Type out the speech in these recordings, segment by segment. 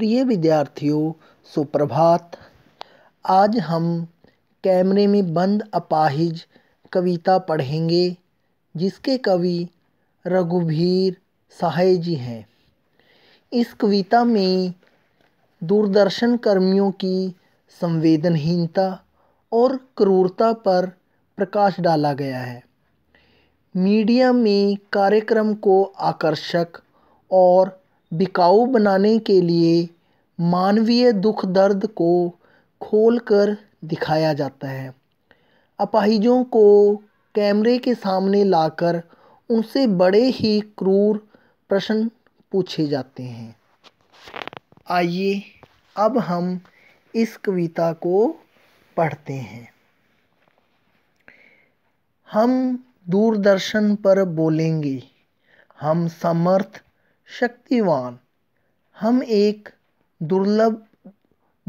प्रिय विद्यार्थियों सुप्रभात आज हम कैमरे में बंद अपाहिज कविता पढ़ेंगे जिसके कवि रघुवीर सहाय जी हैं इस कविता में दूरदर्शन कर्मियों की संवेदनहीनता और क्रूरता पर प्रकाश डाला गया है मीडिया में कार्यक्रम को आकर्षक और बिकाऊ बनाने के लिए मानवीय दुख दर्द को खोल कर दिखाया जाता है अपाहिजों को कैमरे के सामने लाकर उनसे बड़े ही क्रूर प्रश्न पूछे जाते हैं आइए अब हम इस कविता को पढ़ते हैं हम दूरदर्शन पर बोलेंगे हम समर्थ शक्तिवान हम एक दुर्लभ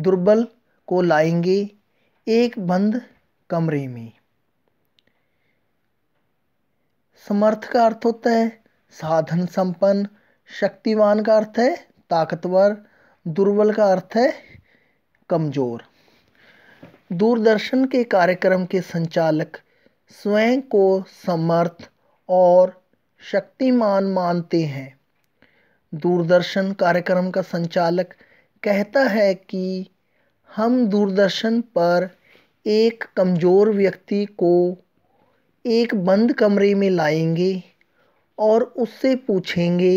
दुर्बल को लाएंगे एक बंद कमरे में समर्थ का अर्थ होता है साधन संपन्न शक्तिवान का अर्थ है ताकतवर दुर्बल का अर्थ है कमज़ोर दूरदर्शन के कार्यक्रम के संचालक स्वयं को समर्थ और शक्तिमान मानते हैं दूरदर्शन कार्यक्रम का संचालक कहता है कि हम दूरदर्शन पर एक कमज़ोर व्यक्ति को एक बंद कमरे में लाएंगे और उससे पूछेंगे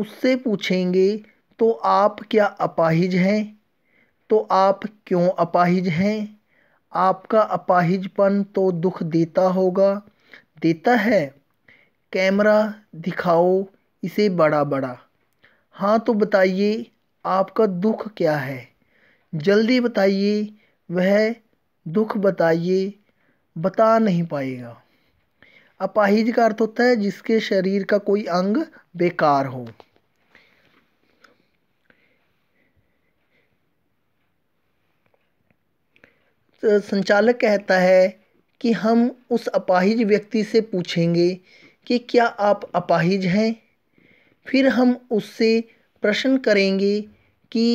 उससे पूछेंगे तो आप क्या अपाहिज हैं तो आप क्यों अपाहिज हैं आपका अपाहिजपन तो दुख देता होगा देता है कैमरा दिखाओ इसे बड़ा बड़ा हाँ तो बताइए आपका दुख क्या है जल्दी बताइए वह दुख बताइए बता नहीं पाएगा अपाहिज का अर्थ होता है जिसके शरीर का कोई अंग बेकार हो तो संचालक कहता है कि हम उस अपाहिज व्यक्ति से पूछेंगे कि क्या आप अपाहिज हैं फिर हम उससे प्रश्न करेंगे कि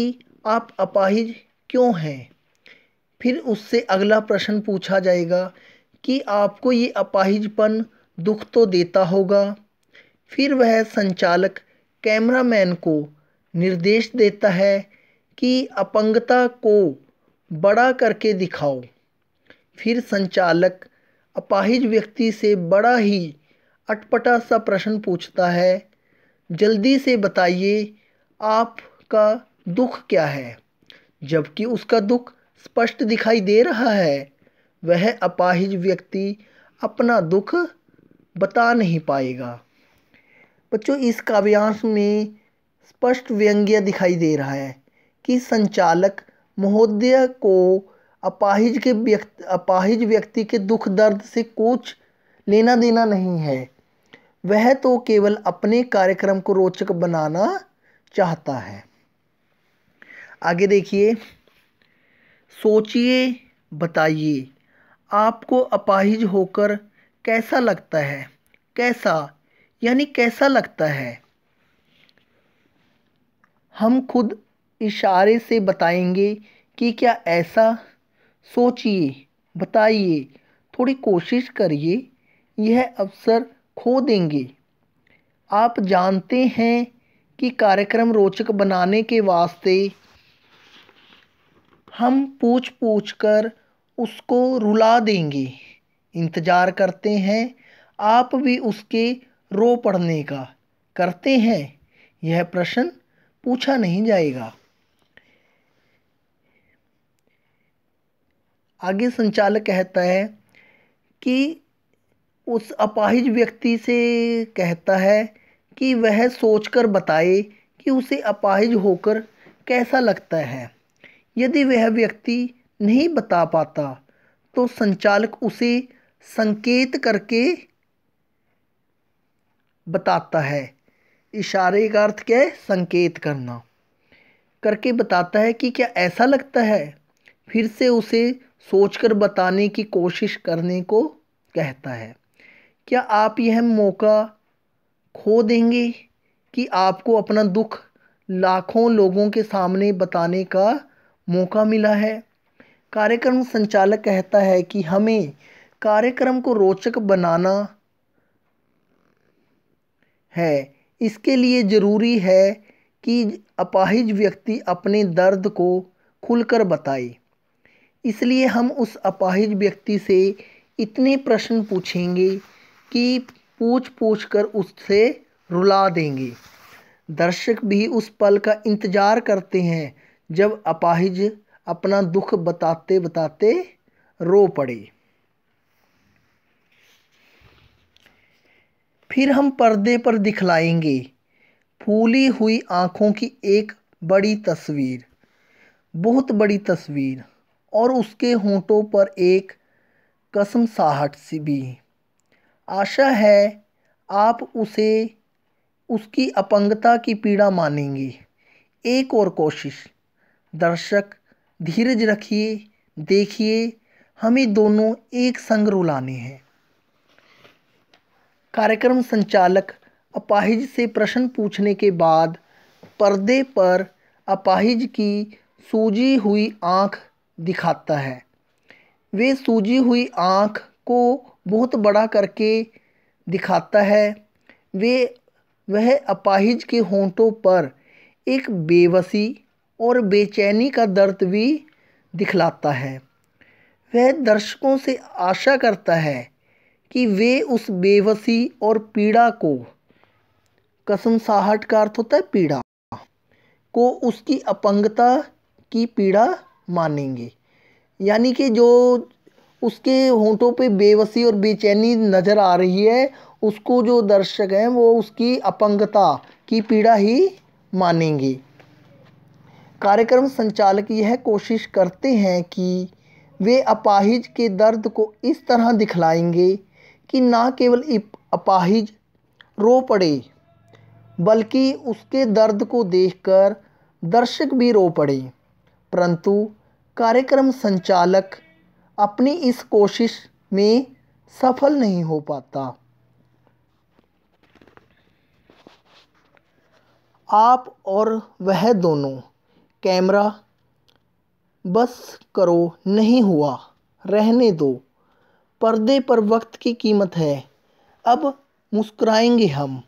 आप अपाहिज क्यों हैं फिर उससे अगला प्रश्न पूछा जाएगा कि आपको ये अपाहिजपन दुख तो देता होगा फिर वह संचालक कैमरामैन को निर्देश देता है कि अपंगता को बड़ा करके दिखाओ फिर संचालक अपाहिज व्यक्ति से बड़ा ही अटपटा सा प्रश्न पूछता है जल्दी से बताइए आपका दुख क्या है जबकि उसका दुख स्पष्ट दिखाई दे रहा है वह अपाहिज व्यक्ति अपना दुख बता नहीं पाएगा बच्चों इस काव्यांश में स्पष्ट व्यंग्य दिखाई दे रहा है कि संचालक महोदय को अपाहिज के व्यक्ति अपाहिज व्यक्ति के दुख दर्द से कुछ लेना देना नहीं है वह तो केवल अपने कार्यक्रम को रोचक बनाना चाहता है आगे देखिए सोचिए बताइए आपको अपाहिज होकर कैसा लगता है कैसा यानी कैसा लगता है हम खुद इशारे से बताएंगे कि क्या ऐसा सोचिए बताइए थोड़ी कोशिश करिए यह अवसर खो देंगे आप जानते हैं कि कार्यक्रम रोचक बनाने के वास्ते हम पूछ पूछ कर उसको रुला देंगे इंतज़ार करते हैं आप भी उसके रो पड़ने का करते हैं यह प्रश्न पूछा नहीं जाएगा आगे संचालक कहता है कि उस अपाहिज व्यक्ति से कहता है कि वह सोचकर बताए कि उसे अपाहिज होकर कैसा लगता है यदि वह व्यक्ति नहीं बता पाता तो संचालक उसे संकेत करके बताता है इशारे का अर्थ क्या है संकेत करना करके बताता है कि क्या ऐसा लगता है फिर से उसे सोचकर बताने की कोशिश करने को कहता है क्या आप यह मौका खो देंगे कि आपको अपना दुख लाखों लोगों के सामने बताने का मौका मिला है कार्यक्रम संचालक कहता है कि हमें कार्यक्रम को रोचक बनाना है इसके लिए ज़रूरी है कि अपाहिज व्यक्ति अपने दर्द को खुलकर बताए इसलिए हम उस अपाहिज व्यक्ति से इतने प्रश्न पूछेंगे की पूछ पूछ कर उससे रुला देंगे दर्शक भी उस पल का इंतज़ार करते हैं जब अपाहिज अपना दुख बताते बताते रो पड़े फिर हम पर्दे पर दिखलाएंगे फूली हुई आँखों की एक बड़ी तस्वीर बहुत बड़ी तस्वीर और उसके होंठों पर एक कसम साहट सी भी आशा है आप उसे उसकी अपंगता की पीड़ा मानेंगे एक और कोशिश दर्शक धीरज रखिए देखिए हमें दोनों एक संग रुलाने हैं कार्यक्रम संचालक अपाहिज से प्रश्न पूछने के बाद पर्दे पर अपाहिज की सूजी हुई आँख दिखाता है वे सूजी हुई आँख को बहुत बड़ा करके दिखाता है वे वह अपाहिज के होंठों पर एक बेबसी और बेचैनी का दर्द भी दिखलाता है वह दर्शकों से आशा करता है कि वे उस बेबसी और पीड़ा को कसम साहट का अर्थ होता है पीड़ा को उसकी अपंगता की पीड़ा मानेंगे यानी कि जो उसके होंठों पे बेवसी और बेचैनी नज़र आ रही है उसको जो दर्शक हैं वो उसकी अपंगता की पीड़ा ही मानेंगे कार्यक्रम संचालक यह कोशिश करते हैं कि वे अपाहिज के दर्द को इस तरह दिखलाएंगे कि ना केवल अपाहिज रो पड़े बल्कि उसके दर्द को देखकर दर्शक भी रो पड़े परंतु कार्यक्रम संचालक अपनी इस कोशिश में सफल नहीं हो पाता आप और वह दोनों कैमरा बस करो नहीं हुआ रहने दो पर्दे पर वक्त की कीमत है अब मुस्कुराएंगे हम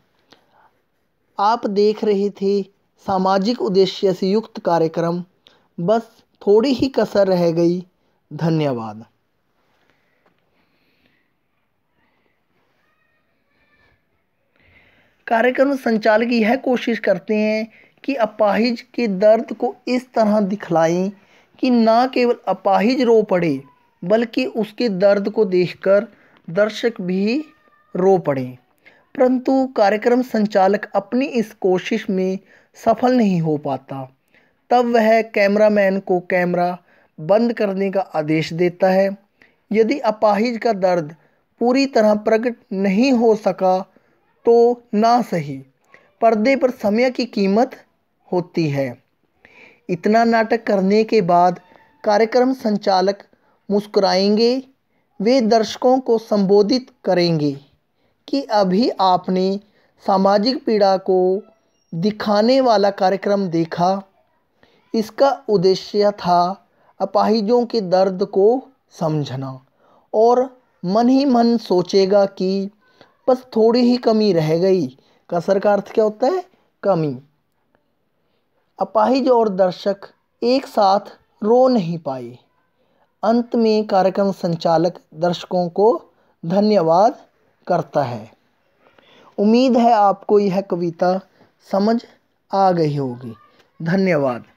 आप देख रहे थे सामाजिक उद्देश्य से युक्त कार्यक्रम बस थोड़ी ही कसर रह गई धन्यवाद कार्यक्रम संचालक यह कोशिश करते हैं कि अपाहिज के दर्द को इस तरह दिखलाएं कि ना केवल अपाहिज रो पड़े बल्कि उसके दर्द को देखकर दर्शक भी रो पड़े परंतु कार्यक्रम संचालक अपनी इस कोशिश में सफल नहीं हो पाता तब वह कैमरामैन को कैमरा बंद करने का आदेश देता है यदि अपाहिज का दर्द पूरी तरह प्रकट नहीं हो सका तो ना सही पर्दे पर समय की कीमत होती है इतना नाटक करने के बाद कार्यक्रम संचालक मुस्कुराएंगे वे दर्शकों को संबोधित करेंगे कि अभी आपने सामाजिक पीड़ा को दिखाने वाला कार्यक्रम देखा इसका उद्देश्य था अपाहिजों के दर्द को समझना और मन ही मन सोचेगा कि बस थोड़ी ही कमी रह गई कसर का अर्थ क्या होता है कमी अपाहिज और दर्शक एक साथ रो नहीं पाए अंत में कार्यक्रम संचालक दर्शकों को धन्यवाद करता है उम्मीद है आपको यह कविता समझ आ गई होगी धन्यवाद